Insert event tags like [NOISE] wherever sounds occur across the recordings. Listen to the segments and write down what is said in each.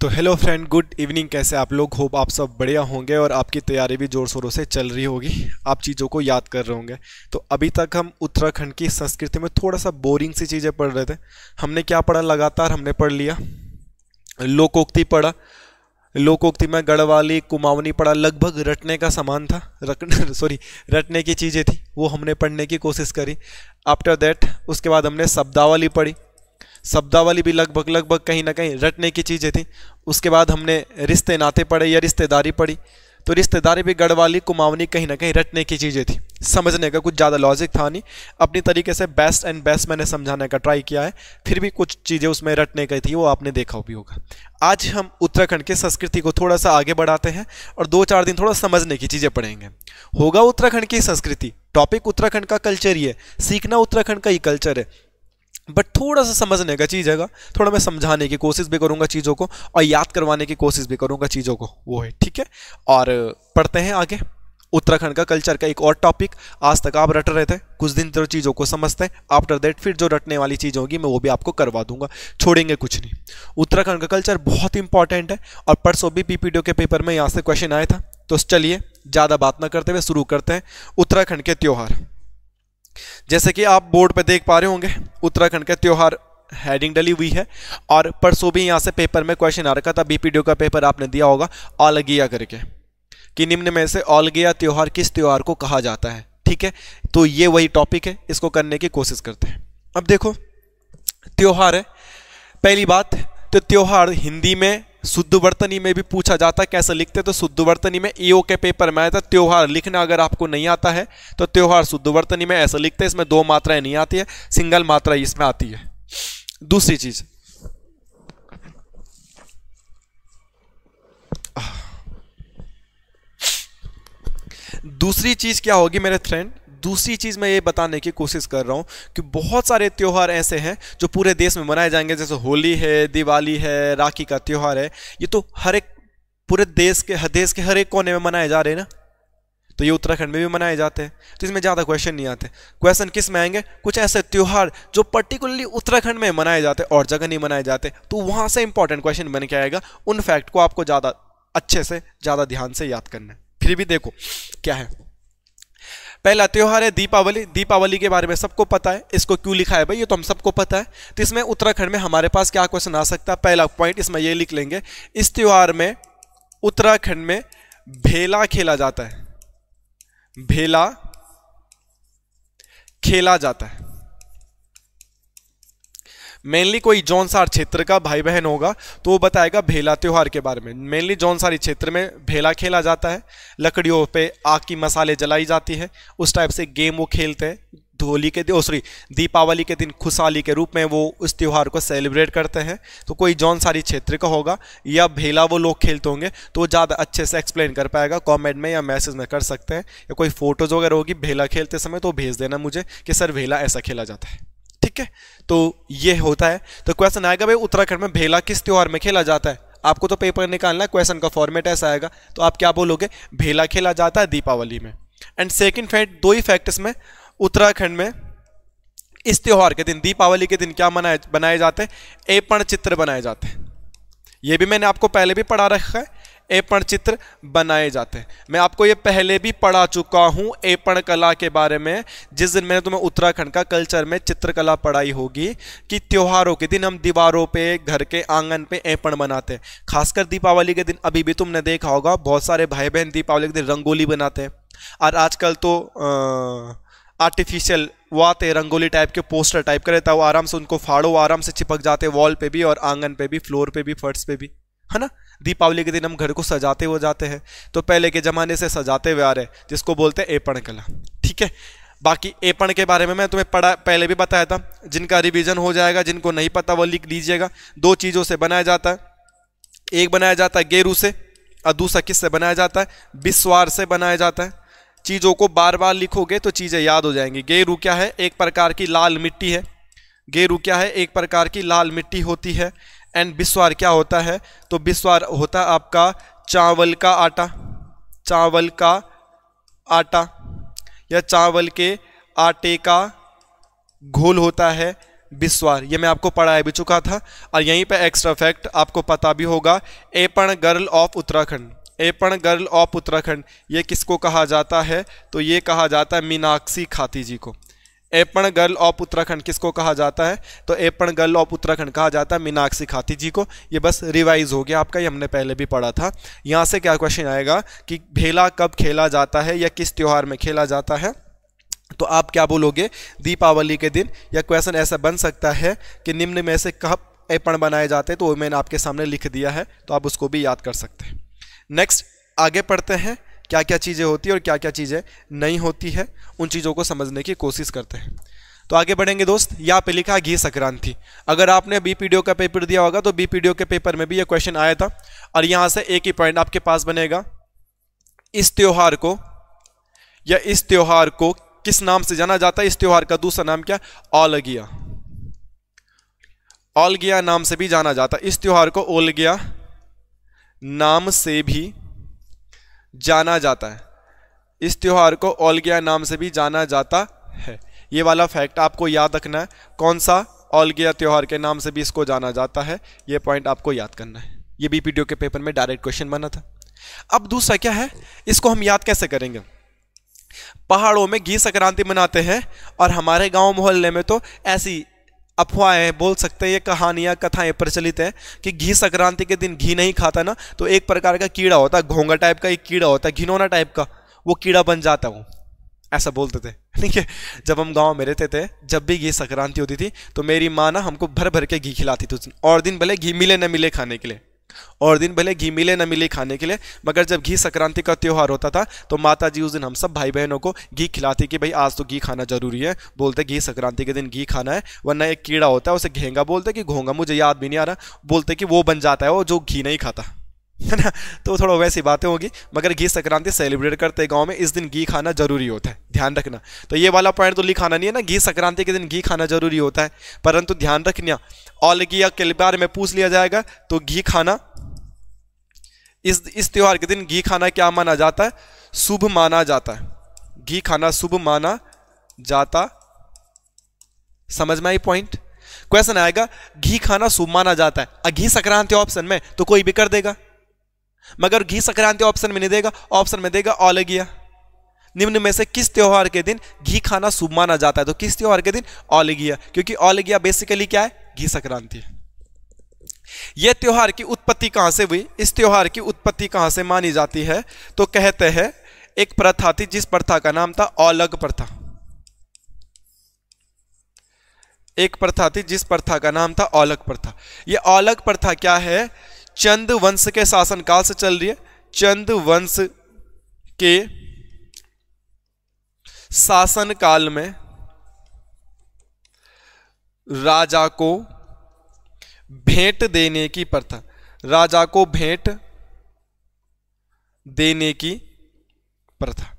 तो hello friend good evening कैसे आप लोग होप आप सब बढ़िया होंगे और आपकी तैयारी भी ज़ोर शोरों से चल रही होगी आप चीज़ों को याद कर रहे होंगे तो अभी तक हम उत्तराखंड की संस्कृति में थोड़ा सा बोरिंग सी चीज़ें पढ़ रहे थे हमने क्या पढ़ा लगातार हमने पढ़ लिया लोकोक्ति पढ़ा लोकोक्ति में गढ़वाली कुमावनी पढ़ा लगभग रटने का सामान था रट सॉरी [LAUGHS] रटने की चीज़ें थी वो हमने पढ़ने की कोशिश करी आफ्टर दैट उसके बाद हमने शब्दावली पढ़ी शब्दावली भी लगभग लगभग कहीं ना कहीं रटने की चीज़ें थी उसके बाद हमने रिश्ते नाते पढ़े या रिश्तेदारी पढ़ी तो रिश्तेदारी भी गढ़वाली कुमावनी कहीं ना कहीं रटने की चीज़ें थी समझने का कुछ ज़्यादा लॉजिक था नहीं अपनी तरीके से बेस्ट एंड बेस्ट मैंने समझाने का ट्राई किया है फिर भी कुछ चीज़ें उसमें रटने की थी वो आपने देखा भी होगा आज हम उत्तराखंड के संस्कृति को थोड़ा सा आगे बढ़ाते हैं और दो चार दिन थोड़ा समझने की चीज़ें पढ़ेंगे होगा उत्तराखंड की संस्कृति टॉपिक उत्तराखंड का कल्चर ही है सीखना उत्तराखंड का ही कल्चर है बट थोड़ा सा समझने का चीज़ है थोड़ा मैं समझाने की कोशिश भी करूँगा चीज़ों को और याद करवाने की कोशिश भी करूँगा चीज़ों को वो है ठीक है और पढ़ते हैं आगे उत्तराखंड का कल्चर का एक और टॉपिक आज तक आप रट रहे थे कुछ दिन तो चीज़ों को समझते हैं आफ्टर दैट फिर जो रटने वाली चीज़ होगी मैं वो भी आपको करवा दूंगा छोड़ेंगे कुछ नहीं उत्तराखंड का कल्चर बहुत इंपॉर्टेंट है और परसों भी पी के पेपर में यहाँ से क्वेश्चन आया था तो चलिए ज़्यादा बात ना करते हुए शुरू करते हैं उत्तराखंड के त्यौहार जैसे कि आप बोर्ड पर देख पा रहे होंगे उत्तराखंड का त्यौहार हेडिंग डली हुई है और परसों भी यहाँ से पेपर में क्वेश्चन आ रखा था बीपीडीओ का पेपर आपने दिया होगा अलगिया करके कि निम्न में से अलगिया त्यौहार किस त्यौहार को कहा जाता है ठीक है तो ये वही टॉपिक है इसको करने की कोशिश करते हैं अब देखो त्यौहार है पहली बात तो त्यौहार हिंदी में शुद्ध वर्तनी में भी पूछा जाता है कैसे लिखते तो शुद्ध वर्तनी में ईओ के पेपर में आया था त्यौहार लिखना अगर आपको नहीं आता है तो त्यौहार शुद्ध वर्तनी में ऐसे लिखते हैं इसमें दो मात्राएं नहीं आती है सिंगल मात्रा इसमें आती है दूसरी चीज दूसरी चीज क्या होगी मेरे फ्रेंड दूसरी चीज़ मैं ये बताने की कोशिश कर रहा हूँ कि बहुत सारे त्यौहार ऐसे हैं जो पूरे देश में मनाए जाएंगे जैसे होली है दिवाली है राखी का त्यौहार है ये तो हर एक पूरे देश के हर देश के हर एक कोने में मनाए जा रहे हैं ना तो ये उत्तराखंड में भी मनाए जाते हैं तो इसमें ज़्यादा क्वेश्चन नहीं आते क्वेश्चन किस में आएंगे कुछ ऐसे त्यौहार जो पर्टिकुलरली उत्तराखंड में मनाए जाते और जगह नहीं मनाए जाते तो वहाँ से इंपॉर्टेंट क्वेश्चन बन के आएगा उन फैक्ट को आपको ज़्यादा अच्छे से ज़्यादा ध्यान से याद करना है फिर भी देखो क्या है पहला त्यौहार है दीपावली दीपावली के बारे में सबको पता है इसको क्यों लिखा है भाई ये तो हम सबको पता है तो इसमें उत्तराखंड में हमारे पास क्या क्वेश्चन आ सकता है पहला पॉइंट इसमें ये लिख लेंगे इस त्यौहार में उत्तराखंड में भेला खेला जाता है भेला खेला जाता है मेनली कोई जौनसार क्षेत्र का भाई बहन होगा तो वो बताएगा भेला त्यौहार के बारे में मेनली जौनसारी क्षेत्र में भेला खेला जाता है लकड़ियों पे आग की मसाले जलाई जाती है उस टाइप से गेम वो खेलते हैं धोली के दिन सॉरी दीपावली के दिन खुशहाली के रूप में वो उस त्यौहार को सेलिब्रेट करते हैं तो कोई जौन सारी क्षेत्र का होगा या भेला वो लोग खेलते होंगे तो वो ज़्यादा अच्छे से एक्सप्लेन कर पाएगा कॉमेंट में या मैसेज में कर सकते हैं या कोई फोटोज़ वगैरह होगी भेला खेलते समय तो भेज देना मुझे कि सर भेला ऐसा खेला जाता है ठीक है तो ये होता है तो क्वेश्चन आएगा भाई उत्तराखंड में भेला किस त्यौहार में खेला जाता है आपको तो पेपर निकालना है क्वेश्चन का फॉर्मेट ऐसा आएगा तो आप क्या बोलोगे भेला खेला जाता है दीपावली में एंड सेकेंड फैक्ट दो ही फैक्ट इसमें उत्तराखंड में इस त्यौहार के दिन दीपावली के दिन क्या मनाए बनाए जाते हैं एपण चित्र बनाए जाते हैं ये भी मैंने आपको पहले भी पढ़ा रखा है एपण चित्र बनाए जाते हैं मैं आपको ये पहले भी पढ़ा चुका हूँ एपण कला के बारे में जिस दिन मैंने तुम्हें उत्तराखंड का कल्चर में चित्रकला पढ़ाई होगी कि त्योहारों के दिन हम दीवारों पे घर के आंगन पे एपण बनाते हैं खासकर दीपावली के दिन अभी भी तुमने देखा होगा बहुत सारे भाई बहन दीपावली के दिन रंगोली बनाते हैं और आजकल तो आर्टिफिशियल वो आते रंगोली टाइप के पोस्टर टाइप का रहता है वो आराम से उनको फाड़ो आराम से चिपक जाते वॉल पे भी और आंगन पे भी फ्लोर पे भी फर्श पे भी है ना दीपावली के दिन हम घर को सजाते हुए जाते हैं तो पहले के ज़माने से सजाते हुए आ रहे जिसको बोलते हैं एपण कला ठीक है बाकी एपण के बारे में मैं तुम्हें पढ़ा पहले भी बताया था जिनका रिविज़न हो जाएगा जिनको नहीं पता वो लिख लीजिएगा दो चीज़ों से बनाया जाता है एक बनाया जाता है गेरू से और दूसरा किससे बनाया जाता है बिस्वार से बनाया जाता है चीज़ों को बार बार लिखोगे तो चीज़ें याद हो जाएंगी गेरू क्या है एक प्रकार की लाल मिट्टी है गेरू क्या है एक प्रकार की लाल मिट्टी होती है एंड बिस्वार क्या होता है तो बिस्वार होता है आपका चावल का आटा चावल का आटा या चावल के आटे का घोल होता है बिस्वार ये मैं आपको पढ़ाया भी चुका था और यहीं पे एक्स्ट्रा फैक्ट आपको पता भी होगा Aipan girl of Uttarakhand Aipan girl of Uttarakhand ये किसको कहा जाता है तो ये कहा जाता है मीनाक्षी खाती जी को एपण गर्ल ऑफ उत्तराखंड किसको कहा जाता है तो एपण गर्ल ऑफ उत्तराखंड कहा जाता है मीनाक्षी खाती जी को ये बस रिवाइज हो गया आपका ये हमने पहले भी पढ़ा था यहाँ से क्या क्वेश्चन आएगा कि भेला कब खेला जाता है या किस त्यौहार में खेला जाता है तो आप क्या बोलोगे दीपावली के दिन या क्वेश्चन ऐसा बन सकता है कि निम्न में से कब एपण बनाए जाते हैं तो वो मैंने आपके सामने लिख दिया है तो आप उसको भी याद कर सकते हैं नेक्स्ट आगे पढ़ते हैं क्या क्या चीज़ें होती है और क्या क्या चीज़ें नहीं होती है उन चीज़ों को समझने की कोशिश करते हैं तो आगे बढ़ेंगे दोस्त यहाँ पे लिखा घी संक्रांति अगर आपने बी का पेपर दिया होगा तो बी के पेपर में भी यह क्वेश्चन आया था और यहाँ से एक ही पॉइंट आपके पास बनेगा इस त्यौहार को या इस त्यौहार को किस नाम से जाना जाता है इस त्यौहार का दूसरा नाम क्या ओलगिया ओलगिया नाम से भी जाना जाता है इस त्यौहार को ओलगिया नाम से भी जाना जाता है इस त्यौहार को ओलगिया नाम से भी जाना जाता है ये वाला फैक्ट आपको याद रखना है कौन सा ओलगिया त्यौहार के नाम से भी इसको जाना जाता है ये पॉइंट आपको याद करना है ये बी के पेपर में डायरेक्ट क्वेश्चन बना था अब दूसरा क्या है इसको हम याद कैसे करेंगे पहाड़ों में घी संक्रांति मनाते हैं और हमारे गांव मोहल्ले में तो ऐसी अफवाहें बोल सकते हैं ये कहानियाँ कथाएं प्रचलित हैं कि घी संक्रांति के दिन घी नहीं खाता ना तो एक प्रकार का कीड़ा होता है घोंगा टाइप का एक कीड़ा होता है घिनौना टाइप का वो कीड़ा बन जाता है वो ऐसा बोलते थे [LAUGHS] ठीक है जब हम गांव में रहते थे जब भी घी संक्रांति होती थी तो मेरी माँ ना हमको भर भर के घी खिलाती थी और दिन भले घी मिले न मिले खाने के लिए और दिन भले घी मिले ना मिले खाने के लिए मगर जब घी संक्रांति का त्यौहार होता था तो माता जी उस दिन हम सब भाई बहनों को घी खिलाती कि भाई आज तो घी खाना जरूरी है बोलते घी संक्रांति के दिन घी खाना है वरना एक कीड़ा होता है उसे घेंगा बोलते कि घोंगा मुझे याद भी नहीं आ रहा बोलते कि वो बन जाता है वो जो घी नहीं खाता है ना तो थोड़ा वैसी बातें होगी मगर घी संक्रांति सेलिब्रेट करते गांव में इस दिन घी खाना जरूरी होता है ध्यान रखना तो ये वाला पॉइंट तो लिखाना नहीं है ना घी संक्रांति के दिन घी खाना जरूरी होता है परंतु ध्यान रखना ऑल घी के बारे में पूछ लिया जाएगा तो घी खाना इस इस त्यौहार के दिन घी खाना क्या माना जाता है शुभ माना जाता है घी खाना शुभ माना जाता समझ में आई पॉइंट क्वेश्चन आएगा घी खाना शुभ माना जाता है घी संक्रांति ऑप्शन में तो कोई भी कर देगा मगर घी संक्रांति ऑप्शन में नहीं देगा ऑप्शन में देगा औलगिया निम्न में से किस त्यौहार के दिन घी खाना शुभ माना जाता है तो किस त्यौहार के दिन औलगिया क्योंकि औलगिया बेसिकली क्या है घी संक्रांति यह त्यौहार की उत्पत्ति कहां से हुई इस त्यौहार की उत्पत्ति कहां से मानी जाती है तो कहते हैं एक प्रथा थी जिस प्रथा का नाम था औलग प्रथा एक प्रथा थी जिस प्रथा का नाम था औलग प्रथा यह औलग प्रथा क्या है चंद वंश के शासनकाल से चल रही है चंद वंश के शासनकाल में राजा को भेंट देने की प्रथा राजा को भेंट देने की प्रथा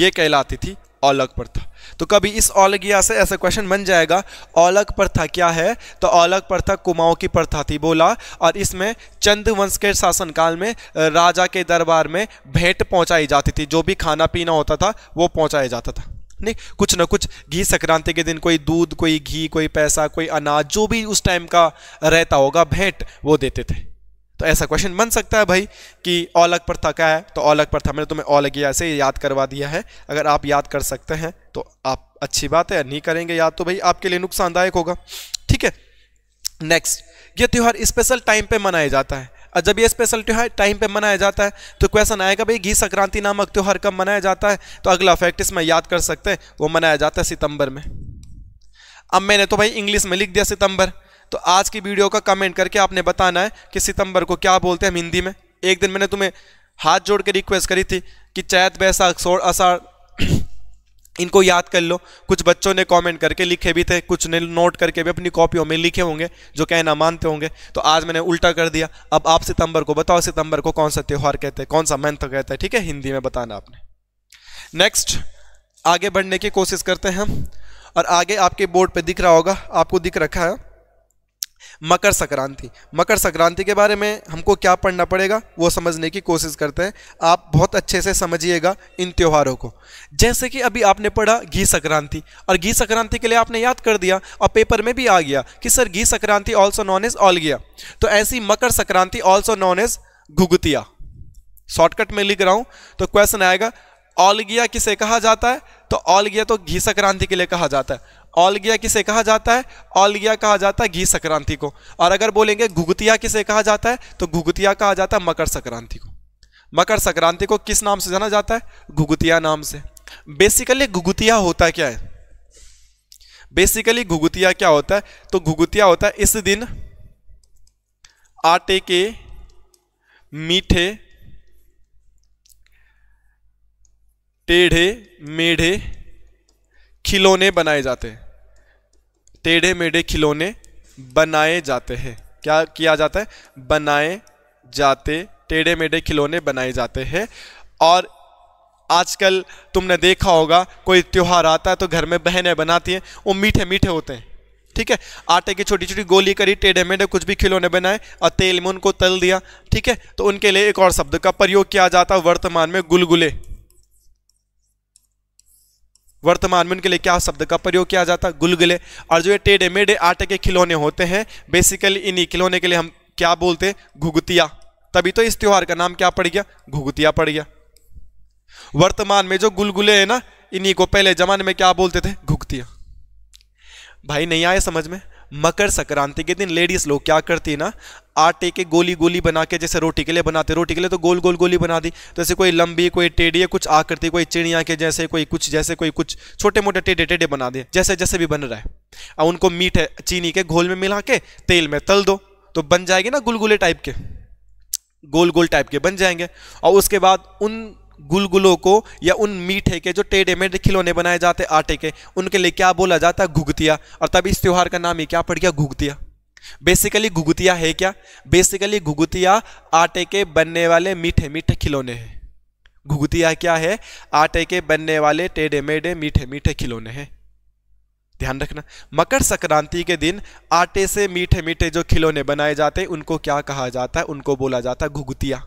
यह कहलाती थी औलग पर था तो कभी इस औलगिया से ऐसा क्वेश्चन बन जाएगा औलक प्रथा क्या है तो औलक प्रथा कुमाऊं की प्रथा थी बोला और इसमें चंद वंश के शासनकाल में राजा के दरबार में भेंट पहुंचाई जाती थी जो भी खाना पीना होता था वो पहुंचाया जाता था नहीं कुछ ना कुछ घी संक्रांति के दिन कोई दूध कोई घी कोई पैसा कोई अनाज जो भी उस टाइम का रहता होगा भेंट वो देते थे तो ऐसा क्वेश्चन बन सकता है भाई कि औलक प्रथा क्या है तो औलक प्रथा मैंने तुम्हें औलक ऐसे याद करवा दिया है अगर आप याद कर सकते हैं तो आप अच्छी बात है नहीं करेंगे याद तो भाई आपके लिए नुकसानदायक होगा ठीक है नेक्स्ट ये त्यौहार स्पेशल टाइम पर मनाया जाता है और जब ये स्पेशल त्यौहार टाइम पे मनाया जाता है तो क्वेश्चन आएगा भाई घी संक्रांति नामक त्यौहार कब मनाया जाता है तो अगला फैक्ट इसमें याद कर सकते हैं वो मनाया जाता है सितंबर में अब मैंने तो भाई इंग्लिश में लिख दिया सितंबर तो आज की वीडियो का कमेंट करके आपने बताना है कि सितंबर को क्या बोलते हैं हम हिंदी में एक दिन मैंने तुम्हें हाथ जोड़ के रिक्वेस्ट करी थी कि चैत बैसाख सोड़ असार इनको याद कर लो कुछ बच्चों ने कमेंट करके लिखे भी थे कुछ ने नोट करके भी अपनी कॉपियों में लिखे होंगे जो कहना मानते होंगे तो आज मैंने उल्टा कर दिया अब आप सितंबर को बताओ सितंबर को कौन सा त्यौहार कहते हैं कौन सा मंथ कहते हैं ठीक है हिंदी में बताना आपने नेक्स्ट आगे बढ़ने की कोशिश करते हैं हम और आगे आपके बोर्ड पे दिख रहा होगा आपको दिख रखा है मकर संक्रांति मकर संक्रांति के बारे में हमको क्या पढ़ना पड़ेगा वो समझने की कोशिश करते हैं आप बहुत अच्छे से समझिएगा इन त्योहारों को जैसे कि अभी आपने पढ़ा घी संक्रांति और घी संक्रांति के लिए आपने याद कर दिया और पेपर में भी आ गया कि sir Ghee Sankranti also known as ऑल गया तो ऐसी Makar Sankranti also known as Ghughutiya shortcut में लिख रहा हूँ तो क्वेश्चन आएगा ऑल गया किसे कहा जाता है तो ऑल गया तो घी संक्रांति के लिए कहा जाता है ऑलगिया किसे कहा जाता है ऑलगिया कहा जाता है घी संक्रांति को और अगर बोलेंगे घुगतिया किसे कहा जाता है तो घुगतिया कहा जाता है मकर संक्रांति को मकर संक्रांति को किस नाम से जाना जाता है घुगतिया नाम से बेसिकली घुगतिया होता क्या है बेसिकली घुगतिया क्या होता है तो घुगतिया होता है इस दिन आटे के मीठे टेढ़े मेढ़े खिलौने बनाए जाते हैं टेढ़े मेढ़े खिलौने बनाए जाते हैं क्या किया जाता है बनाए जाते टेढ़े मेढ़े खिलौने बनाए जाते हैं और आजकल तुमने देखा होगा कोई त्यौहार आता है तो घर में बहनें बनाती हैं वो मीठे मीठे होते हैं ठीक है आटे की छोटी छोटी गोली करी टेढ़े मेढ़े कुछ भी खिलौने बनाए और तेल में उनको तल दिया ठीक है तो उनके लिए एक और शब्द का प्रयोग किया जाता है वर्तमान में गुलगुले वर्तमान में उनके लिए क्या शब्द का प्रयोग किया जाता है गुलगुले और जो ये टेढ़े मेढ़े आटे के खिलौने होते हैं बेसिकली इन्हीं खिलौने के लिए हम क्या बोलते हैं घुगतिया तभी तो इस त्यौहार का नाम क्या पड़ गया घुगतिया पड़ गया वर्तमान में जो गुलगुले हैं ना इन्हीं को पहले जमाने में क्या बोलते थे घुगतिया भाई नहीं आए समझ में मकर संक्रांति के दिन लेडीज़ लोग क्या करती है ना आटे के गोली गोली बना के जैसे रोटी के लिए बनाते रोटी के लिए तो गोल गोल गोली बना दी तो जैसे कोई लंबी कोई टेढ़ी कुछ कुछ आकृति कोई चिड़िया के जैसे कोई कुछ जैसे कोई कुछ छोटे मोटे टेढ़े टेढ़े बना दिए जैसे जैसे भी बन रहा है और उनको मीठ चीनी के घोल में मिला के तेल में तल दो तो बन जाएगी ना गुलगुले टाइप के गोल गोल टाइप के बन जाएंगे और उसके बाद उन गुलगुलों को या उन मीठे के जो टेढ़े मेढ़े खिलौने बनाए जाते आटे के उनके लिए क्या बोला जाता है घुगतिया और तब इस त्यौहार का नाम ही क्या पड़ गया घुगतिया बेसिकली घुगतिया है क्या बेसिकली घुगतिया आटे के बनने वाले मीठे मीठे खिलौने हैं घुगतिया क्या है आटे के बनने वाले टेढ़े मेढ़े मीठे मीठे खिलौने हैं ध्यान रखना मकर संक्रांति के दिन आटे से मीठे मीठे जो खिलौने बनाए जाते हैं उनको क्या कहा जाता है उनको बोला जाता है घुगतिया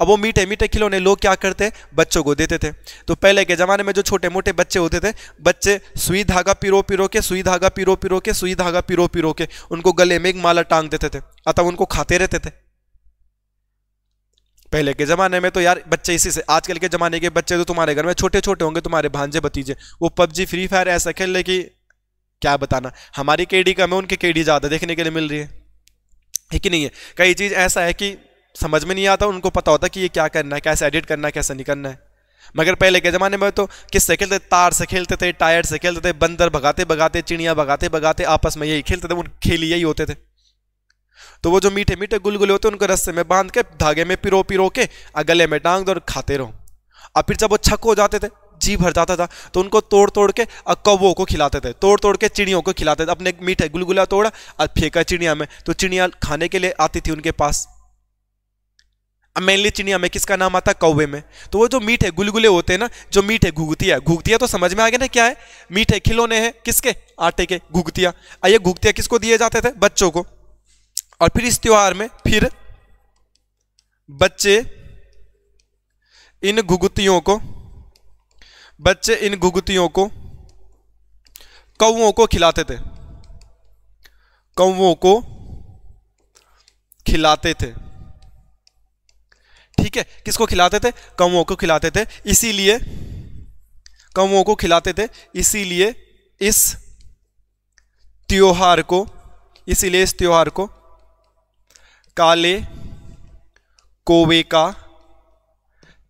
अब वो मीठे मीठे खिलौने लोग क्या करते बच्चों को देते थे तो पहले के ज़माने में जो छोटे मोटे बच्चे होते थे बच्चे सुई धागा पिरो पिरो के सुई धागा पिरो पिरो के सुई धागा पिरो पिरो के उनको गले में एक माला टांग देते थे अतः उनको खाते रहते थे पहले के ज़माने में तो यार बच्चे इसी से आजकल के ज़माने के बच्चे तो तुम्हारे घर में छोटे छोटे होंगे तुम्हारे भांजे भतीजे वो पबजी फ्री फायर ऐसा खेल ले कि क्या बताना हमारी केडी कम है उनके केडी ज़्यादा देखने के लिए मिल रही है कि नहीं है कई चीज़ ऐसा है कि समझ में नहीं आता उनको पता होता कि ये क्या करना है कैसे एडिट करना है कैसे नहीं करना है मगर पहले के ज़माने में तो किससे खेलते तार से खेलते थे टायर से खेलते थे बंदर भगाते भगाते चिड़िया भगाते भगाते आपस में यही खेलते थे उन खेल यही होते थे तो वो जो मीठे मीठे गुलगुले होते उनको रस्से में बांध के धागे में पिरो पिरो के और गले में टांग दो और खाते रहो और फिर जब वो छक हो जाते थे जी भर जाता था तो उनको तोड़ तोड़ के और कौवों को खिलाते थे तोड़ तोड़ के चिड़ियों को खिलाते थे अपने मीठे गुलगुला तोड़ा और फेंका चिड़िया में तो चिड़िया खाने के लिए आती थी उनके पास मेनली चिड़िया में किसका नाम आता है कौवे में तो वो जो मीट है गुलगुले होते हैं ना जो मीट है घुगतिया घुगतिया तो समझ में आ गया ना क्या है मीट है खिलौने हैं किसके आटे के घुगतिया ये घुगतिया किसको दिए जाते थे बच्चों को और फिर इस त्यौहार में फिर बच्चे इन घुगतियों को बच्चे इन घुगतियों को कौओं को खिलाते थे कौओं को खिलाते थे ठीक है किसको खिलाते थे कौओं को खिलाते थे इसीलिए कौओं को खिलाते थे इसीलिए इस त्योहार को इसीलिए इस त्योहार को काले कोवे का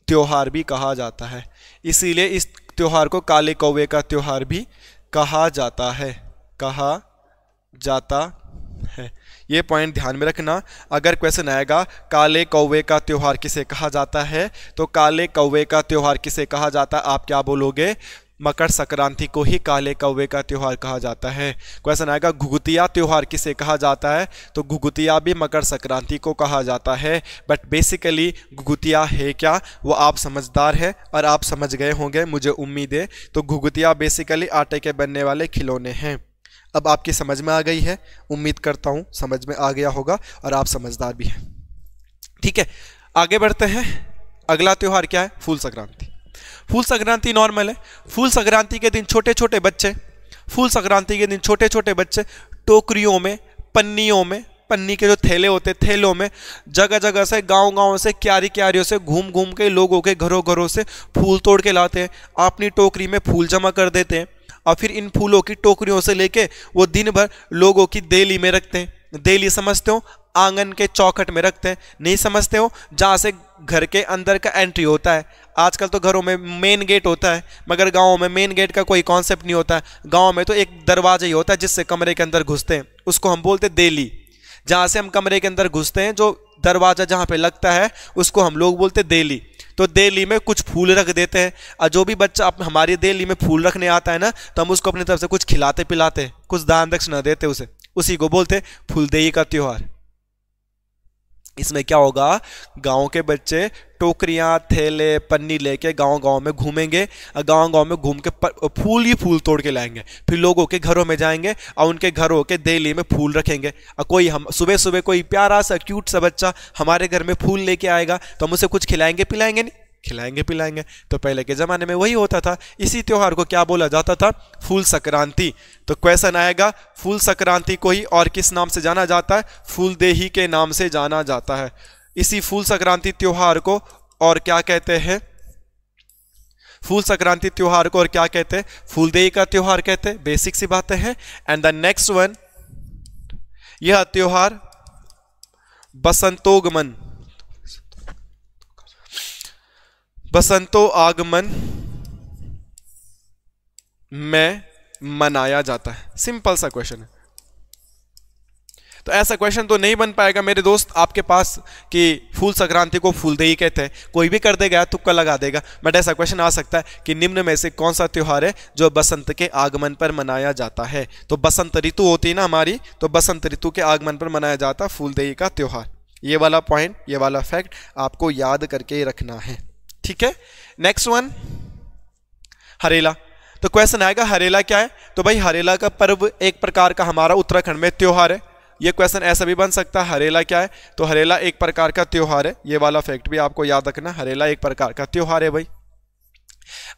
त्योहार भी कहा जाता है इसीलिए इस त्योहार को काले कौवे का त्योहार भी कहा जाता है कहा जाता है ये पॉइंट ध्यान में रखना अगर क्वेश्चन आएगा काले कौवे का त्यौहार किसे कहा जाता है तो काले कौवे का त्यौहार किसे कहा जाता है आप क्या बोलोगे मकर संक्रांति को ही काले कौवे का त्यौहार कहा जाता है क्वेश्चन आएगा घुगुतिया त्यौहार किसे कहा जाता है तो घुगुतिया भी मकर संक्रांति को कहा जाता है बट बेसिकली घुगुतिया है क्या वो आप समझदार हैं और आप समझ गए होंगे मुझे उम्मीद है तो घुगुतिया बेसिकली आटे के बनने वाले खिलौने हैं अब आपकी समझ में आ गई है उम्मीद करता हूँ समझ में आ गया होगा और आप समझदार भी हैं ठीक है आगे बढ़ते हैं अगला त्यौहार क्या है फूल संक्रांति फूल संक्रांति नॉर्मल है फूल संक्रांति के दिन छोटे छोटे बच्चे फूल संक्रांति के दिन छोटे छोटे बच्चे टोकरियों में पन्नियों में पन्नी के जो थैले होते थैलों में जगह जगह से गांव गांव से क्यारी क्यारियों से घूम घूम के लोगों के घरों घरों से फूल तोड़ के लाते हैं अपनी टोकरी में फूल जमा कर देते हैं और फिर इन फूलों की टोकरियों से लेके वो दिन भर लोगों की देली में रखते हैं देली समझते हो आंगन के चौखट में रखते हैं नहीं समझते हो जहाँ से घर के अंदर का एंट्री होता है आजकल तो घरों में मेन गेट होता है मगर गाँव में मेन गेट का कोई कॉन्सेप्ट नहीं होता है गाँव में तो एक दरवाजा ही होता है जिससे कमरे के अंदर घुसते हैं उसको हम बोलते हैं देली जहाँ से हम कमरे के अंदर घुसते हैं जो दरवाज़ा जहाँ पे लगता है उसको हम लोग बोलते देली तो देली में कुछ फूल रख देते हैं और जो भी बच्चा आप हमारी देली में फूल रखने आता है ना तो हम उसको अपनी तरफ से कुछ खिलाते पिलाते कुछ दान दक्षिणा देते उसे उसी को बोलते फूलदेही का त्यौहार इसमें क्या होगा गांव के बच्चे टोकरियाँ थैले पन्नी लेके गांव गांव में घूमेंगे गांव गांव में घूम के फूल ही फूल तोड़ के लाएंगे फिर लोगों के घरों में जाएंगे और उनके घरों के देली में फूल रखेंगे और कोई हम सुबह सुबह कोई प्यारा सा क्यूट सा बच्चा हमारे घर में फूल लेके आएगा तो हम उसे कुछ खिलाएंगे पिलाएंगे नहीं खिलाएंगे पिलाएंगे तो पहले के ज़माने में वही होता था इसी त्यौहार को क्या बोला जाता था फूल संक्रांति तो क्वेश्चन आएगा फूल संक्रांति को ही और किस नाम से जाना जाता है फूल देही के नाम से जाना जाता है इसी फूल संक्रांति त्योहार को और क्या कहते हैं फूल संक्रांति त्योहार को और क्या कहते हैं फूलदेही का त्योहार कहते हैं बेसिक सी बातें हैं एंड द नेक्स्ट वन यह त्योहार बसंतोगमन बसंतो आगमन में मनाया जाता है सिंपल सा क्वेश्चन है तो ऐसा क्वेश्चन तो नहीं बन पाएगा मेरे दोस्त आपके पास कि फूल संक्रांति को फूलदेही कहते हैं कोई भी कर देगा तुक्का लगा देगा बट ऐसा क्वेश्चन आ सकता है कि निम्न में से कौन सा त्यौहार है जो बसंत के आगमन पर मनाया जाता है तो बसंत ऋतु होती है ना हमारी तो बसंत ऋतु के आगमन पर मनाया जाता है फूलदेही का त्यौहार ये वाला पॉइंट ये वाला फैक्ट आपको याद करके रखना है ठीक है नेक्स्ट वन हरेला तो क्वेश्चन आएगा हरेला क्या है तो भाई हरेला का पर्व एक प्रकार का हमारा उत्तराखंड में त्यौहार है ये क्वेश्चन ऐसा भी बन सकता है हरेला क्या है तो हरेला एक प्रकार का त्यौहार है ये वाला फैक्ट भी आपको याद रखना हरेला एक प्रकार का त्यौहार है भाई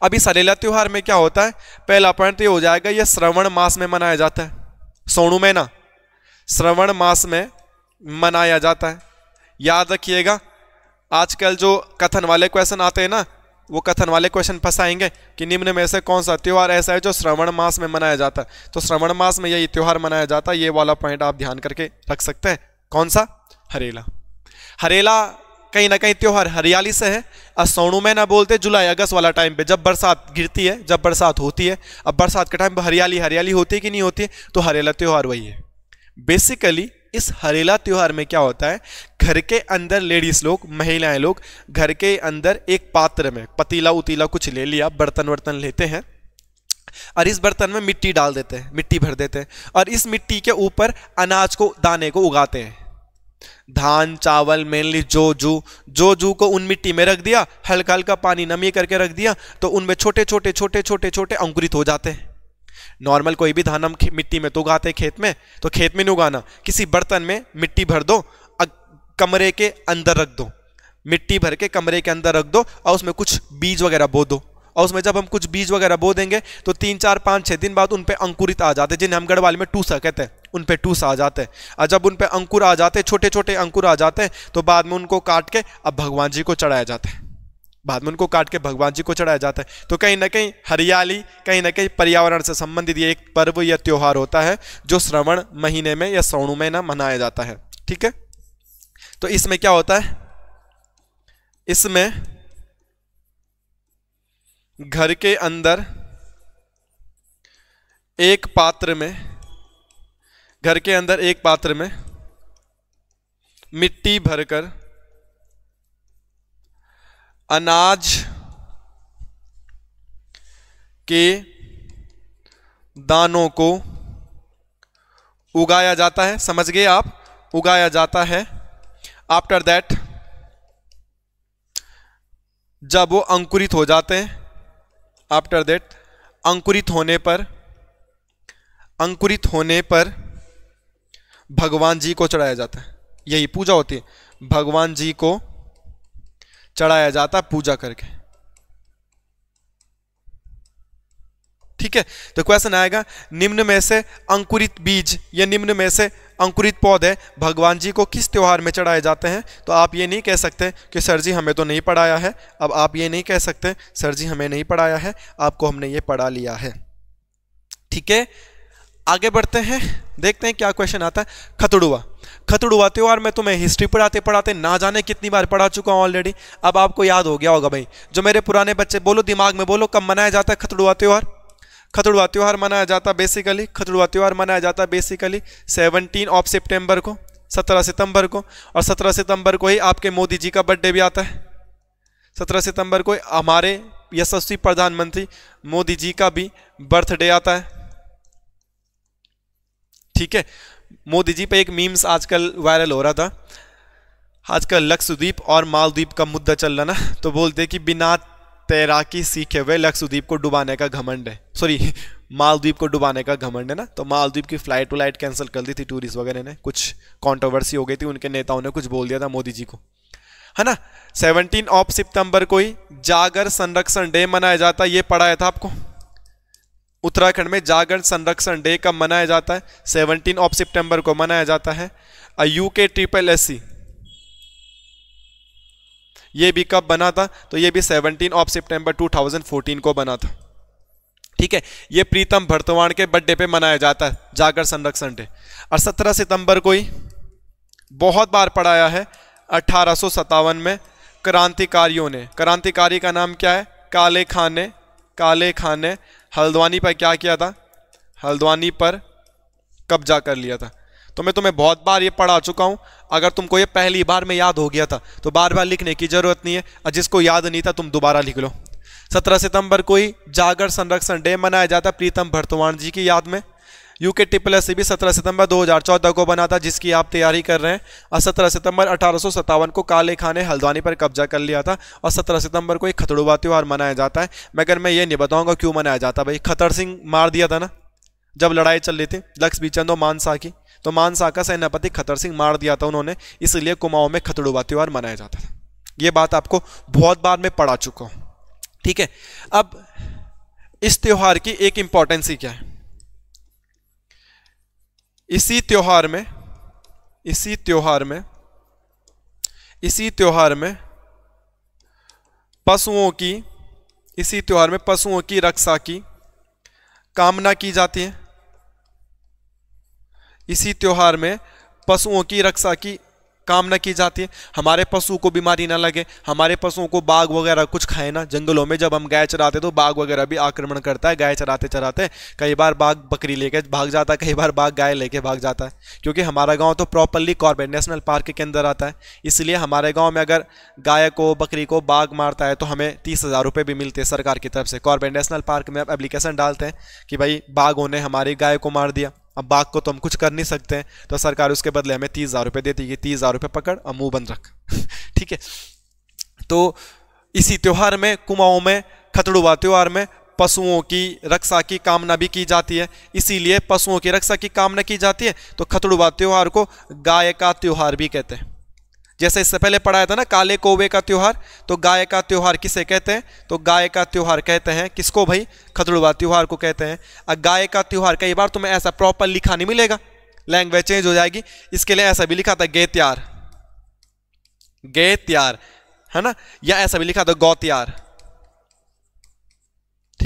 अब इस हरेला त्यौहार में क्या होता है पहला पॉइंट तो ये हो जाएगा ये श्रवण मास में मनाया जाता है सोनू में ना श्रवण मास में मनाया जाता है याद रखिएगा आजकल जो कथन वाले क्वेश्चन आते हैं ना वो कथन वाले क्वेश्चन फंसाएंगे कि निम्न में से कौन सा त्यौहार ऐसा है जो श्रवण मास में मनाया जाता है तो श्रवण मास में यही त्यौहार मनाया जाता है ये वाला पॉइंट आप ध्यान करके रख सकते हैं कौन सा हरेला हरेला कहीं ना कहीं त्यौहार हरियाली से है असौणु में ना बोलते जुलाई अगस्त वाला टाइम पे जब बरसात गिरती है जब बरसात होती है अब बरसात के टाइम पर हरियाली हरियाली होती है कि नहीं होती है तो हरेला त्यौहार वही है बेसिकली इस हरेला त्यौहार में क्या होता है घर के अंदर लेडीज लोग महिलाएं लोग घर के अंदर एक पात्र में पतीला उतीला कुछ ले लिया बर्तन वर्तन लेते हैं और इस बर्तन में मिट्टी डाल देते हैं मिट्टी भर देते हैं और इस मिट्टी के ऊपर अनाज को दाने को उगाते हैं धान चावल मेनली जो जू जो जू को उन मिट्टी में रख दिया हल्का हल्का पानी नमी करके रख दिया तो उनमें छोटे छोटे छोटे छोटे छोटे अंकुरित हो जाते हैं नॉर्मल कोई भी धान हम मिट्टी में तो उगाते हैं खेत में तो खेत में नहीं उगाना किसी बर्तन में मिट्टी भर दो कमरे के अंदर रख दो मिट्टी भर के कमरे के अंदर रख दो और उसमें कुछ बीज वगैरह बो दो और उसमें जब हम कुछ बीज वगैरह बो देंगे तो तीन चार पाँच छः दिन बाद उन पर अंकुरित आ जाते जिन्हें हम गढ़वाली में टूसा कहते हैं उन पर टूस आ जाते हैं और जब उन पर अंकुर आ जाते छोटे छोटे अंकुर आ जाते हैं तो बाद में उनको काट के अब भगवान जी को चढ़ाया जाता है बाद में उनको काट के भगवान जी को चढ़ाया जाता है तो कहीं ना कहीं हरियाली कहीं ना कहीं पर्यावरण से संबंधित ये एक पर्व या त्यौहार होता है जो श्रवण महीने में या श्रवणु महीना मनाया जाता है ठीक है तो इसमें क्या होता है इसमें घर के अंदर एक पात्र में घर के अंदर एक पात्र में मिट्टी भरकर अनाज के दानों को उगाया जाता है समझ गए आप उगाया जाता है आफ्टर दैट जब वो अंकुरित हो जाते हैं आफ्टर दैट अंकुरित होने पर अंकुरित होने पर भगवान जी को चढ़ाया जाता है यही पूजा होती है भगवान जी को चढ़ाया जाता है पूजा करके ठीक है तो क्वेश्चन आएगा निम्न में से अंकुरित बीज या निम्न में से अंकुरित पौधे भगवान जी को किस त्यौहार में चढ़ाए जाते हैं तो आप ये नहीं कह सकते कि सर जी हमें तो नहीं पढ़ाया है अब आप ये नहीं कह सकते सर जी हमें नहीं पढ़ाया है आपको हमने ये पढ़ा लिया है ठीक है आगे बढ़ते हैं देखते हैं क्या क्वेश्चन आता है खतड़ुआ खतड़ुआ उड़वाते में और तो मैं तुम्हें हिस्ट्री पढ़ाते पढ़ाते ना जाने कितनी बार पढ़ा चुका हूँ ऑलरेडी अब आपको याद हो गया होगा भाई जो मेरे पुराने बच्चे बोलो दिमाग में बोलो कब मनाया जाता है खत हुआ त्यौहार खतुड़वा त्यौहार मनाया जाता बेसिकली खतड़ुआ त्यौहार मनाया जाता बेसिकली सेवनटीन ऑफ सेप्टेम्बर को सत्रह सितंबर को और सत्रह सितंबर को ही आपके मोदी जी का बर्थडे भी आता है सत्रह सितंबर को हमारे यशस्वी प्रधानमंत्री मोदी जी का भी बर्थडे आता है ठीक है मोदी जी पे एक मीम्स आजकल वायरल हो रहा था आजकल लक्षद्वीप और मालद्वीप का मुद्दा चल रहा ना तो बोलते कि बिना तैराकी सीखे हुए लक्षद्वीप को डुबाने का घमंड है सॉरी मालद्वीप को डुबाने का घमंड है ना तो मालद्वीप की फ्लाइट व्लाइट कैंसिल कर दी थी टूरिस्ट वगैरह ने कुछ कंट्रोवर्सी हो गई थी उनके नेताओं ने कुछ बोल दिया था मोदी जी को है ना 17 ऑफ सितंबर को ही जागर संरक्षण डे मनाया जाता ये पढ़ाया था आपको उत्तराखंड में जागरण संरक्षण डे कब मनाया जाता है 17 ऑफ सितंबर को मनाया जाता है यू के ट्रिपल एस सी ये भी कब बना था तो ये भी 17 ऑफ सितंबर 2014 को बना था ठीक है ये प्रीतम भरतवाण के बर्थडे पे मनाया जाता है जागरण संरक्षण डे और 17 सितंबर को ही बहुत बार पढ़ाया है अठारह में क्रांतिकारियों ने क्रांतिकारी का नाम क्या है काले खान ने काले खान ने हल्द्वानी पर क्या किया था हल्द्वानी पर कब्जा कर लिया था तो मैं तुम्हें बहुत बार ये पढ़ा चुका हूँ अगर तुमको ये पहली बार में याद हो गया था तो बार बार लिखने की ज़रूरत नहीं है और जिसको याद नहीं था तुम दोबारा लिख लो सत्रह सितंबर को ही जागर संरक्षण डे मनाया जाता प्रीतम भरतवाण जी की याद में यूके ट्रिपल एस भी सत्रह सितंबर 2014 को बना था जिसकी आप तैयारी कर रहे हैं और सत्रह सितंबर अठारह को काले खान ने हल्द्वानी पर कब्जा कर लिया था और सत्रह सितंबर को एक खतड़ुबा त्यौहार मनाया जाता है मगर मैं ये नहीं बताऊँगा क्यों मनाया जाता भाई खतर सिंह मार दिया था ना जब लड़ाई चल रही थी लक्ष्य बीचंद मानसा की तो मानसा का सेनापति खतर सिंह मार दिया था उन्होंने इसलिए कुमाऊँ में खतड़ुबा त्यौहार मनाया जाता था ये बात आपको बहुत बार मैं पढ़ा चुका हूँ ठीक है अब इस त्यौहार की एक इम्पॉर्टेंस ही क्या है इसी त्यौहार में इसी त्यौहार में इसी त्यौहार में पशुओं की इसी त्यौहार में पशुओं की रक्षा की कामना की जाती है इसी त्यौहार में पशुओं की रक्षा की कामना की जाती है हमारे पशु को बीमारी ना लगे हमारे पशुओं को बाघ वगैरह कुछ खाए ना जंगलों में जब हम गाय चराते तो बाघ वगैरह भी आक्रमण करता है गाय चराते चराते कई बार बाघ बकरी लेके भाग जाता है कई बार बाघ गाय लेके भाग जाता है क्योंकि हमारा गाँव तो प्रॉपरली कॉर्बेट नेशनल पार्क के अंदर आता है इसलिए हमारे गाँव में अगर गाय को बकरी को बाघ मारता है तो हमें तीस हज़ार रुपये भी मिलते हैं सरकार की तरफ से कॉर्बेट नेशनल पार्क में आप एप्लीकेशन डालते हैं कि भाई बाघों ने हमारी गाय को मार दिया अब बाघ को तो हम कुछ कर नहीं सकते हैं तो सरकार उसके बदले हमें तीस हज़ार रुपये देती है तीस हज़ार रुपये पकड़ और मुँह बंद रख [LAUGHS] ठीक है तो इसी त्यौहार में कुमाऊँ में खतड़ुआ त्यौहार में पशुओं की रक्षा की कामना भी की जाती है इसीलिए पशुओं की रक्षा की कामना की जाती है तो खतड़ुआ त्यौहार को गाय का त्यौहार भी कहते हैं जैसे इससे पहले पढ़ाया था ना काले कोवे का त्यौहार तो गाय का त्यौहार किसे कहते हैं तो गाय का त्यौहार कहते हैं किसको भाई खतड़ुआ त्यौहार को कहते हैं अब गाय का त्यौहार कई बार तुम्हें ऐसा प्रॉपर लिखा नहीं मिलेगा लैंग्वेज चेंज हो जाएगी इसके लिए ऐसा भी लिखा था गे त्यार गे त्यार है ना या ऐसा भी लिखा था गौ त्यार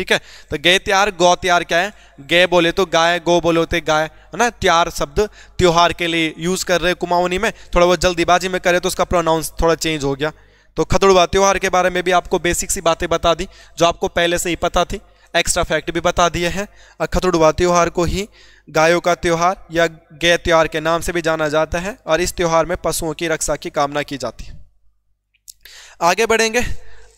ठीक है तो गए त्यार गौ त्यार क्या है गए बोले तो गाय गो बोले होते गाय है ना त्यार शब्द त्योहार के लिए यूज कर रहे कुमाऊनी में थोड़ा वो जल्दीबाजी में करे तो उसका प्रोनाउंस थोड़ा चेंज हो गया तो खतड़ुआ त्यौहार के बारे में भी आपको बेसिक सी बातें बता दी जो आपको पहले से ही पता थी एक्स्ट्रा फैक्ट भी बता दिए हैं और खतड़ुआ त्यौहार को ही गायों का त्यौहार या गय त्यौहार के नाम से भी जाना जाता है और इस त्यौहार में पशुओं की रक्षा की कामना की जाती है आगे बढ़ेंगे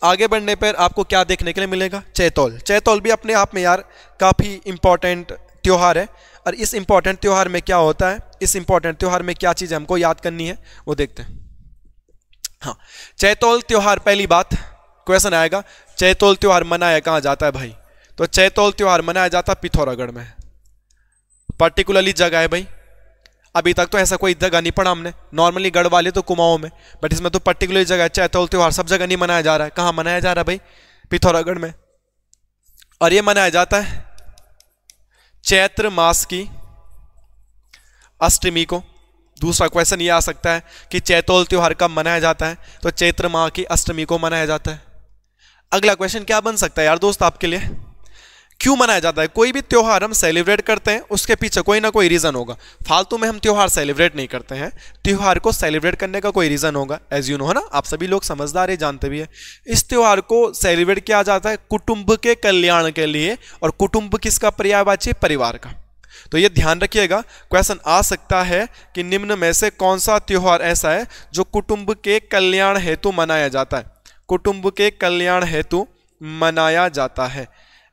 आगे बढ़ने पर आपको क्या देखने के लिए मिलेगा चैतौल चैतौल भी अपने आप में यार काफ़ी इम्पॉर्टेंट त्यौहार है और इस इम्पॉर्टेंट त्यौहार में क्या होता है इस इम्पॉर्टेंट त्यौहार में क्या चीज़ हमको याद करनी है वो देखते हैं हाँ चैतौल त्यौहार पहली बात क्वेश्चन आएगा चैतौल त्यौहार मनाया कहाँ जाता है भाई तो चैतौल त्यौहार मनाया जाता है पिथौरागढ़ में पर्टिकुलरली जगह है भाई अभी तक तो ऐसा कोई जगह नहीं पड़ा हमने नॉर्मली गढ़ वाले तो कुमाऊं में बट इसमें तो पर्टिकुलर जगह चैतौल त्यौहार सब जगह नहीं मनाया जा रहा है कहाँ मनाया जा रहा है भाई पिथौरागढ़ में और ये मनाया जाता है चैत्र मास की अष्टमी को दूसरा क्वेश्चन ये आ सकता है कि चैतौल त्यौहार कब मनाया जाता है तो चैत्र माह की अष्टमी को मनाया जाता है अगला क्वेश्चन क्या बन सकता है यार दोस्त आपके लिए क्यों मनाया जाता है कोई भी त्यौहार हम सेलिब्रेट करते हैं उसके पीछे कोई ना कोई रीज़न होगा फालतू में हम त्यौहार सेलिब्रेट नहीं करते हैं त्यौहार को सेलिब्रेट करने का कोई रीज़न होगा एज यू नो है ना आप सभी लोग समझदार है जानते भी है इस त्यौहार को सेलिब्रेट किया जाता है कुटुंब के कल्याण के लिए और कुटुंब किसका पर्यायवाची परिवार का तो ये ध्यान रखिएगा क्वेश्चन आ सकता है कि निम्न में से कौन सा त्यौहार ऐसा है जो कुटुंब के कल्याण हेतु मनाया जाता है कुटुंब के कल्याण हेतु मनाया जाता है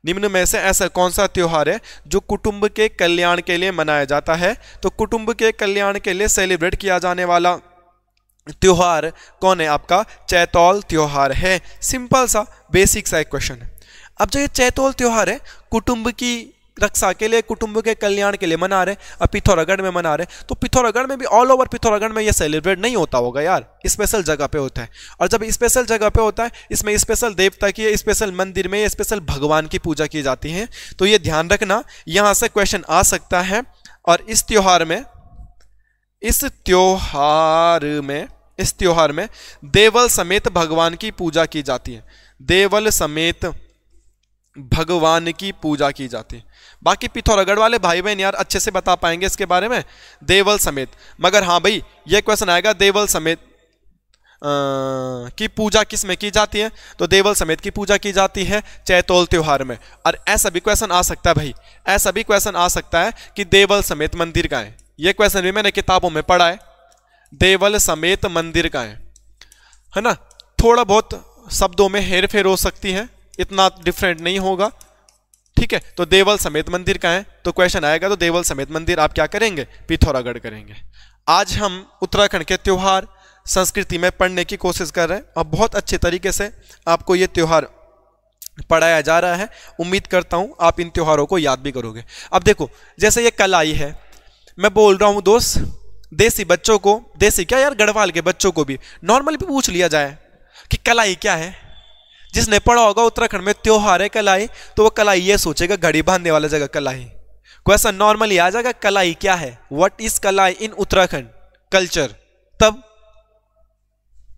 निम्न में से ऐसा कौन सा त्यौहार है जो कुटुंब के कल्याण के लिए मनाया जाता है तो कुटुंब के कल्याण के लिए सेलिब्रेट किया जाने वाला त्यौहार कौन है आपका चैतौल त्यौहार है सिंपल सा बेसिक सा एक क्वेश्चन है अब जो ये चैतौल त्यौहार है कुटुंब की रक्षा के लिए कुटुंब के कल्याण के लिए मना रहे और पिथौरागढ़ में मना रहे तो पिथौरागढ़ में भी ऑल ओवर पिथौरागढ़ में ये सेलिब्रेट नहीं होता होगा यार स्पेशल जगह पे होता है और जब स्पेशल जगह पे होता है इसमें स्पेशल देवता की स्पेशल मंदिर में स्पेशल भगवान की पूजा की जाती है तो ये ध्यान रखना यहाँ से क्वेश्चन आ सकता है और इस त्यौहार में इस त्यौहार में इस त्यौहार में देवल समेत भगवान की पूजा की जाती है देवल समेत भगवान की पूजा की जाती है बाकी पिथौरागढ़ वाले भाई बहन यार अच्छे से बता पाएंगे इसके बारे में देवल समेत मगर हाँ भाई ये क्वेश्चन आएगा देवल समेत की पूजा किस में की जाती है तो देवल समेत की पूजा की जाती है चैतोल त्यौहार में और ऐसा भी क्वेश्चन आ सकता है भाई ऐसा भी क्वेश्चन आ सकता है कि देवल समेत मंदिर का है ये क्वेश्चन भी मैंने किताबों में पढ़ा है देवल समेत मंदिर का है है ना थोड़ा बहुत शब्दों में हेर फेर हो सकती है इतना डिफरेंट नहीं होगा ठीक है तो देवल समेत मंदिर का है तो क्वेश्चन आएगा तो देवल समेत मंदिर आप क्या करेंगे पिथौरागढ़ करेंगे आज हम उत्तराखंड के त्यौहार संस्कृति में पढ़ने की कोशिश कर रहे हैं और बहुत अच्छे तरीके से आपको ये त्यौहार पढ़ाया जा रहा है उम्मीद करता हूँ आप इन त्यौहारों को याद भी करोगे अब देखो जैसे ये कल आई है मैं बोल रहा हूँ दोस्त देसी बच्चों को देसी क्या यार गढ़वाल के बच्चों को भी नॉर्मल भी पूछ लिया जाए कि कलाई क्या है जिसने पढ़ा होगा उत्तराखंड में त्योहार है कलाई तो वो कलाई ये सोचेगा घड़ी बांधने वाला जगह कलाई क्वेश्चन नॉर्मली आ जाएगा कलाई क्या है वट इज कलाई इन उत्तराखंड कल्चर तब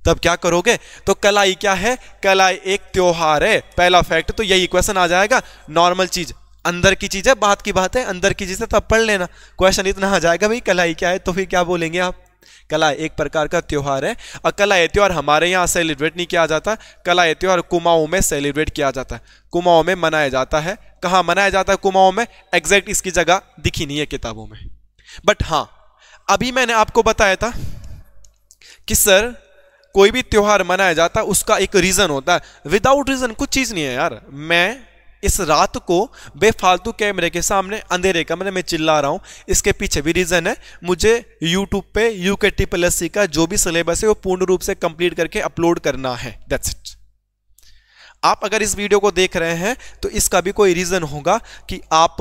तब क्या करोगे तो कलाई क्या है कलाई एक त्योहार है पहला फैक्ट तो यही क्वेश्चन आ जाएगा नॉर्मल चीज अंदर की चीज है बात की बात है अंदर की चीज है तब पढ़ लेना क्वेश्चन इतना आ जाएगा भाई कलाई क्या है तो फिर क्या बोलेंगे आप कला एक प्रकार का त्यौहार है और कला ये त्यौहार हमारे यहाँ सेलिब्रेट नहीं किया जाता कला ये त्यौहार कुमाऊँ में सेलिब्रेट किया जाता है कुमाऊँ में मनाया जाता है कहाँ मनाया जाता है कुमाऊँ में एग्जैक्ट इसकी जगह दिखी नहीं है किताबों में बट हाँ अभी मैंने आपको बताया था कि सर कोई भी त्यौहार मनाया जाता उसका एक रीज़न होता है विदाउट रीज़न कुछ चीज़ नहीं है यार मैं इस रात को बेफालतू कैमरे के सामने अंधेरे कमरे में चिल्ला रहा हूँ इसके पीछे भी रीज़न है मुझे यूट्यूब पे यू के टी प्लस सी का जो भी सिलेबस है वो पूर्ण रूप से कंप्लीट करके अपलोड करना है दैट्स इट आप अगर इस वीडियो को देख रहे हैं तो इसका भी कोई रीज़न होगा कि आप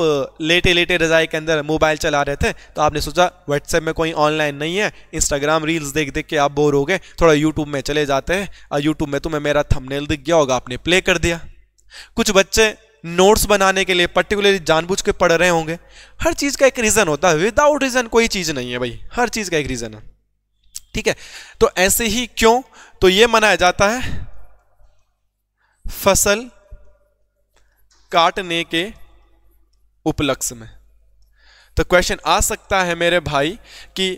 लेटे लेटे रज़ाई के अंदर मोबाइल चला रहे थे तो आपने सोचा व्हाट्सएप में कोई ऑनलाइन नहीं है इंस्टाग्राम रील्स देख देख के आप बोर हो गए थोड़ा यूट्यूब में चले जाते हैं और यूट्यूब में तुम्हें मेरा थंबनेल दिख गया होगा आपने प्ले कर दिया कुछ बच्चे नोट्स बनाने के लिए पर्टिकुलरली जानबूझ के पढ़ रहे होंगे हर चीज़ का एक रीज़न होता है विदाउट रीज़न कोई चीज़ नहीं है भाई हर चीज़ का एक रीज़न है ठीक है तो ऐसे ही क्यों तो ये मनाया जाता है फसल काटने के उपलक्ष्य में तो क्वेश्चन आ सकता है मेरे भाई कि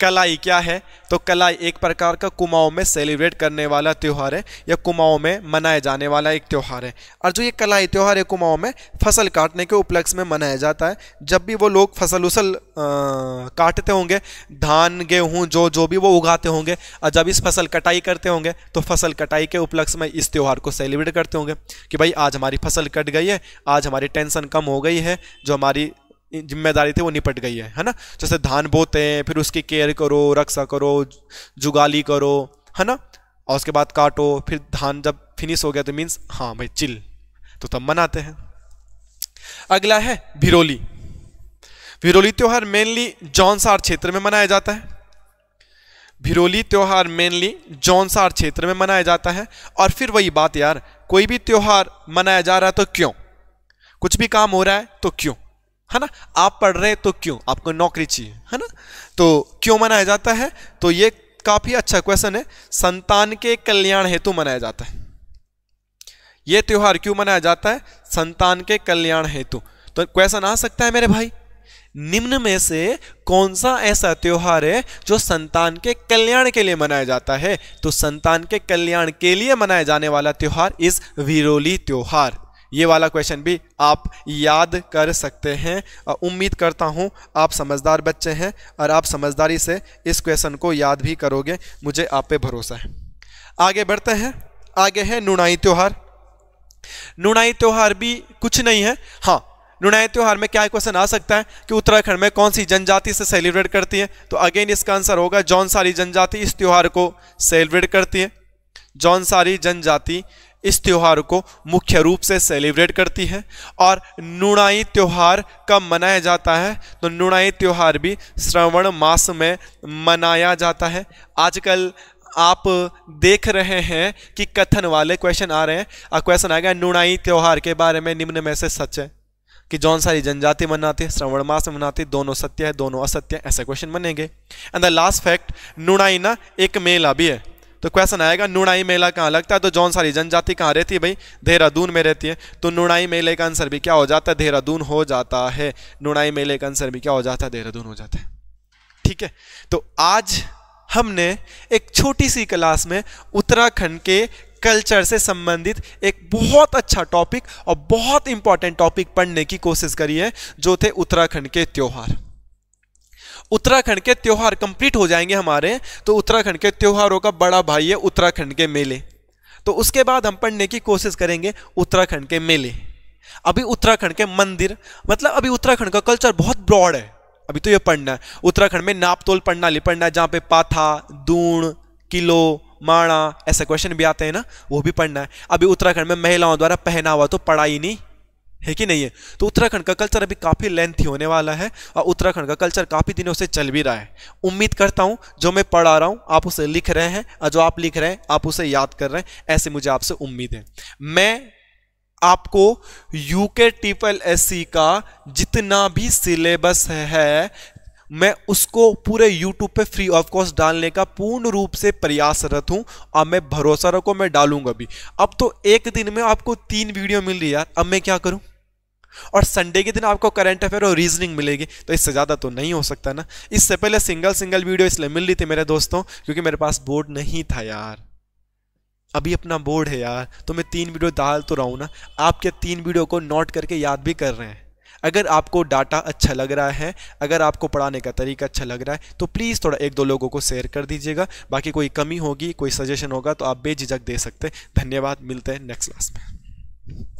कलाई क्या है तो कलाई एक प्रकार का कुमाऊँ में सेलिब्रेट करने वाला त्यौहार है या कुमाऊँ में मनाए जाने वाला एक त्यौहार है और जो ये कलाई त्यौहार है कुमाऊँ में फसल काटने के उपलक्ष्य में मनाया जाता है जब भी वो लोग फसल उसल आ, काटते होंगे धान गेहूँ जो जो भी वो उगाते होंगे और जब इस फसल कटाई करते होंगे तो फसल कटाई के उपलक्ष्य में इस त्यौहार को सेलिब्रेट करते होंगे कि भाई आज हमारी फसल कट गई है आज हमारी टेंशन कम हो गई है जो हमारी जिम्मेदारी थी वो निपट गई है है ना जैसे धान बोते हैं फिर उसकी केयर करो रक्षा करो जुगाली करो है ना और उसके बाद काटो फिर धान जब फिनिश हो गया तो मीन्स हाँ भाई चिल तो तब मनाते हैं अगला है भिरोली भिरोली त्यौहार मेनली जौनसार क्षेत्र में मनाया जाता है भिरोली त्यौहार मेनली जौनसार क्षेत्र में मनाया जाता है और फिर वही बात यार कोई भी त्यौहार मनाया जा रहा है तो क्यों कुछ भी काम हो रहा है तो क्यों है ना आप पढ़ रहे हैं तो क्यों आपको नौकरी चाहिए है ना तो क्यों मनाया जाता है तो ये काफ़ी अच्छा क्वेश्चन है संतान के कल्याण हेतु मनाया जाता है ये त्यौहार क्यों मनाया जाता है संतान के कल्याण हेतु तो क्वेश्चन आ सकता है मेरे भाई निम्न में से कौन सा ऐसा त्यौहार है जो संतान के कल्याण के लिए मनाया जाता है तो संतान के कल्याण के लिए मनाया जाने वाला त्यौहार इस विरोली त्यौहार ये वाला क्वेश्चन भी आप याद कर सकते हैं उम्मीद करता हूँ आप समझदार बच्चे हैं और आप समझदारी से इस क्वेश्चन को याद भी करोगे मुझे आप पे भरोसा है आगे बढ़ते हैं आगे है नुनाई त्यौहार नुनाई त्यौहार भी कुछ नहीं है हाँ नुनाई त्यौहार में क्या क्वेश्चन आ सकता है कि उत्तराखंड में कौन सी जनजाति से सेलिब्रेट करती है तो अगेन इसका आंसर होगा जौन सारी जनजाति इस त्यौहार को सेलिब्रेट करती है जौन सारी जनजाति इस त्यौहार को मुख्य रूप से सेलिब्रेट करती है और नुणाई त्यौहार कब मनाया जाता है तो नुणाई त्यौहार भी श्रवण मास में मनाया जाता है आजकल आप देख रहे हैं कि कथन वाले क्वेश्चन आ रहे हैं और क्वेश्चन आ गया नुणाई त्यौहार के बारे में निम्न में से सच है कि जौन सारी जनजाति मनाती है श्रवण मास में मनाती दोनों सत्य है दोनों असत्य है ऐसे क्वेश्चन बनेंगे and the last fact Nunai ना एक मेला भी है तो क्वेश्चन आएगा नुड़ाई मेला कहाँ लगता है तो जौन सारी जनजाति कहाँ रहती है भाई देहरादून में रहती है तो नुड़ाई मेले का आंसर भी क्या हो जाता है देहरादून हो जाता है नुणाई मेले का आंसर भी क्या हो जाता है देहरादून हो जाता है ठीक है तो आज हमने एक छोटी सी क्लास में उत्तराखंड के कल्चर से संबंधित एक बहुत अच्छा टॉपिक और बहुत इंपॉर्टेंट टॉपिक पढ़ने की कोशिश करी है जो थे उत्तराखंड के त्यौहार उत्तराखंड के त्यौहार कंप्लीट हो जाएंगे हमारे तो उत्तराखंड के त्यौहारों का बड़ा भाई है उत्तराखंड के मेले तो उसके बाद हम पढ़ने की कोशिश करेंगे उत्तराखंड के मेले अभी उत्तराखंड के मंदिर मतलब अभी उत्तराखंड का कल्चर बहुत ब्रॉड है अभी तो ये पढ़ना है उत्तराखंड में नापतोल पढ़ना पढ़ना है जहाँ पे पाथा दूण किलो माणा ऐसे क्वेश्चन भी आते हैं ना वो भी पढ़ना है अभी उत्तराखंड में महिलाओं द्वारा पहनावा तो पढ़ा ही नहीं है कि नहीं है तो उत्तराखंड का कल्चर अभी काफ़ी लेंथी होने वाला है और उत्तराखंड का कल्चर काफ़ी दिनों से चल भी रहा है उम्मीद करता हूँ जो मैं पढ़ा रहा हूँ आप उसे लिख रहे हैं और जो आप लिख रहे हैं आप उसे याद कर रहे हैं ऐसे मुझे आपसे उम्मीद है मैं आपको यूके टीपल एस का जितना भी सिलेबस है मैं उसको पूरे YouTube पे फ्री ऑफ कॉस्ट डालने का पूर्ण रूप से प्रयासरत हूँ और मैं भरोसा रखो मैं डालूंगा भी अब तो एक दिन में आपको तीन वीडियो मिल रही यार अब मैं क्या करूँ और संडे के दिन आपको करंट अफेयर और रीजनिंग मिलेगी तो इससे ज़्यादा तो नहीं हो सकता ना इससे पहले सिंगल सिंगल वीडियो इसलिए मिल रही थी मेरे दोस्तों क्योंकि मेरे पास बोर्ड नहीं था यार अभी अपना बोर्ड है यार तो मैं तीन वीडियो डाल तो रहा हूँ ना आपके तीन वीडियो को नोट करके याद भी कर रहे हैं अगर आपको डाटा अच्छा लग रहा है अगर आपको पढ़ाने का तरीका अच्छा लग रहा है तो प्लीज़ थोड़ा एक दो लोगों को शेयर कर दीजिएगा बाकी कोई कमी होगी कोई सजेशन होगा तो आप बेझिझक दे सकते हैं धन्यवाद मिलते हैं नेक्स्ट क्लास में